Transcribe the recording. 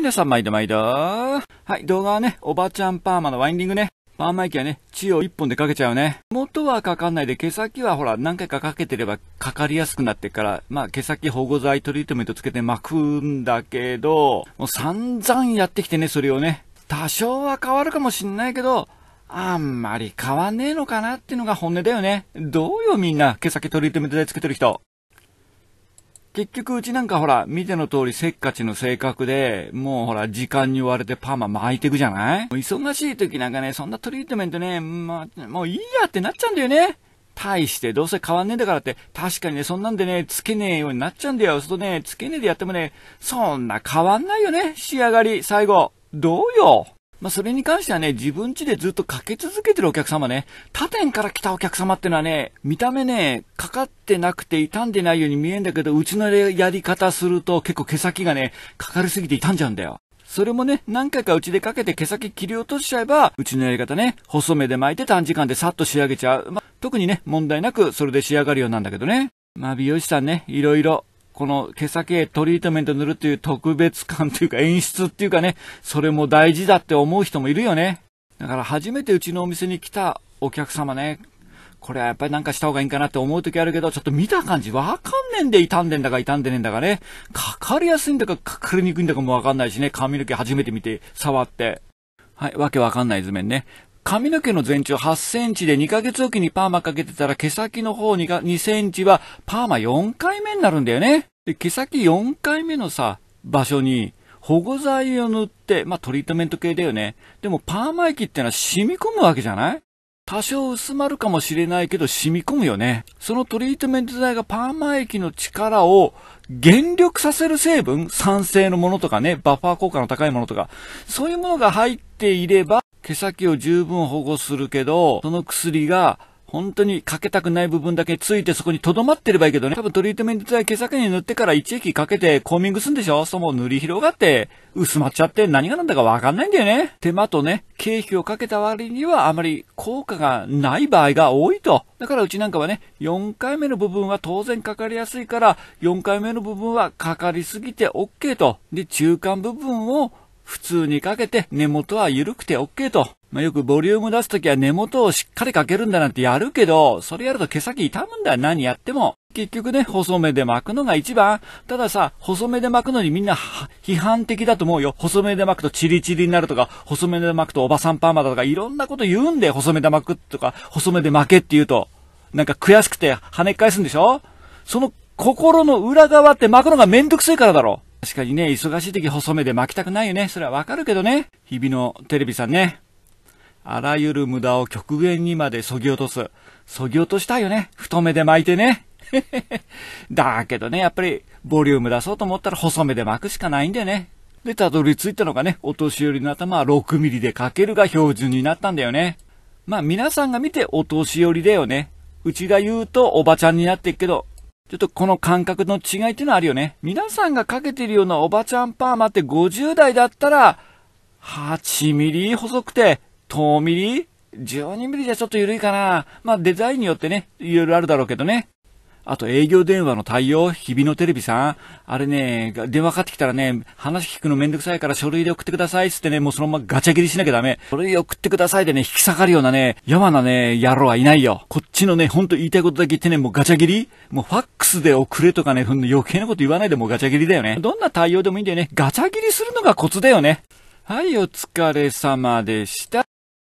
皆さん毎度毎度。はい、動画はね、おばちゃんパーマのワインディングね。パーマ液はね、血を一本でかけちゃうね。元はかかんないで、毛先はほら、何回かかけてればかかりやすくなってから、まあ、毛先保護剤トリートメントつけて巻くんだけど、もう散々やってきてね、それをね。多少は変わるかもしんないけど、あんまり変わんねえのかなっていうのが本音だよね。どうよみんな、毛先トリートメントでつけてる人。結局うちなんかほら、見ての通りせっかちの性格で、もうほら、時間に追われてパーマ巻いてくじゃない忙しい時なんかね、そんなトリートメントね、まあ、もういいやってなっちゃうんだよね。対してどうせ変わんねえんだからって、確かにね、そんなんでね、つけねえようになっちゃうんだよ。そうするとね、つけねえでやってもね、そんな変わんないよね、仕上がり、最後。どうよまあ、それに関してはね、自分家でずっとかけ続けてるお客様ね、他店から来たお客様ってのはね、見た目ね、かかってなくて傷んでないように見えんだけど、うちのやり方すると結構毛先がね、かかりすぎて傷んじゃうんだよ。それもね、何回かうちでかけて毛先切り落としちゃえば、うちのやり方ね、細目で巻いて短時間でさっと仕上げちゃう。まあ、特にね、問題なくそれで仕上がるようなんだけどね。まあ美容師さんね、いろいろこの毛先へトリートメント塗るという特別感というか演出っていうかね、それも大事だって思う人もいるよね。だから初めてうちのお店に来たお客様ね、これはやっぱりなんかした方がいいんかなって思う時あるけど、ちょっと見た感じ、わかんねえんで傷んでんだか傷んでねえんだかね。かかりやすいんだかかかりにくいんだかもわかんないしね。髪の毛初めて見て、触って。はい、わけわかんない図面ね。髪の毛の全長8センチで2ヶ月おきにパーマかけてたら毛先の方2センチはパーマ4回目になるんだよね。で、毛先4回目のさ、場所に保護剤を塗って、まあ、トリートメント系だよね。でもパーマ液ってのは染み込むわけじゃない多少薄まるかもしれないけど染み込むよね。そのトリートメント剤がパーマ液の力を減力させる成分、酸性のものとかね、バッファー効果の高いものとか、そういうものが入っていれば、毛先を十分保護するけど、その薬が本当にかけたくない部分だけついてそこに留まってればいいけどね。多分トリートメント剤毛先に塗ってから一液かけてコーミングすんでしょそも塗り広がって薄まっちゃって何がなんだかわかんないんだよね。手間とね、経費をかけた割にはあまり効果がない場合が多いと。だからうちなんかはね、4回目の部分は当然かかりやすいから、4回目の部分はかかりすぎて OK と。で、中間部分を普通にかけて根元は緩くて OK と。まあ、よくボリューム出すときは根元をしっかりかけるんだなんてやるけど、それやると毛先痛むんだよ、何やっても。結局ね、細めで巻くのが一番。たださ、細めで巻くのにみんな批判的だと思うよ。細めで巻くとチリチリになるとか、細めで巻くとおばさんパーマだとか、いろんなこと言うんで、細めで巻くとか、細めで巻けって言うと。なんか悔しくて跳ね返すんでしょその心の裏側って巻くのがめんどくせえからだろ。確かにね、忙しい時細めで巻きたくないよね。それはわかるけどね。日々のテレビさんね。あらゆる無駄を極限にまで削ぎ落とす。削ぎ落としたいよね。太めで巻いてね。だけどね、やっぱりボリューム出そうと思ったら細めで巻くしかないんだよね。で、たどり着いたのがね、お年寄りの頭は6ミリでかけるが標準になったんだよね。まあ皆さんが見てお年寄りだよね。うちが言うとおばちゃんになっていくけど、ちょっとこの感覚の違いっていうのはあるよね。皆さんがかけてるようなおばちゃんパーマって50代だったら、8ミリ細くて遠ミリ ?12 ミリじゃちょっと緩いかな。まあデザインによってね、いろいろあるだろうけどね。あと営業電話の対応、日々のテレビさん。あれね、電話かかってきたらね、話聞くのめんどくさいから書類で送ってくださいつってね、もうそのままガチャ切りしなきゃダメ。書類送ってくださいでね、引き下がるようなね、やまなね、野郎はいないよ。こっちのね、ほんと言いたいことだけ言ってね、もうガチャ切りもうファックスで送れとかね、ほんと余計なこと言わないでもうガチャ切りだよね。どんな対応でもいいんだよね。ガチャ切りするのがコツだよね。はい、お疲れ様でした。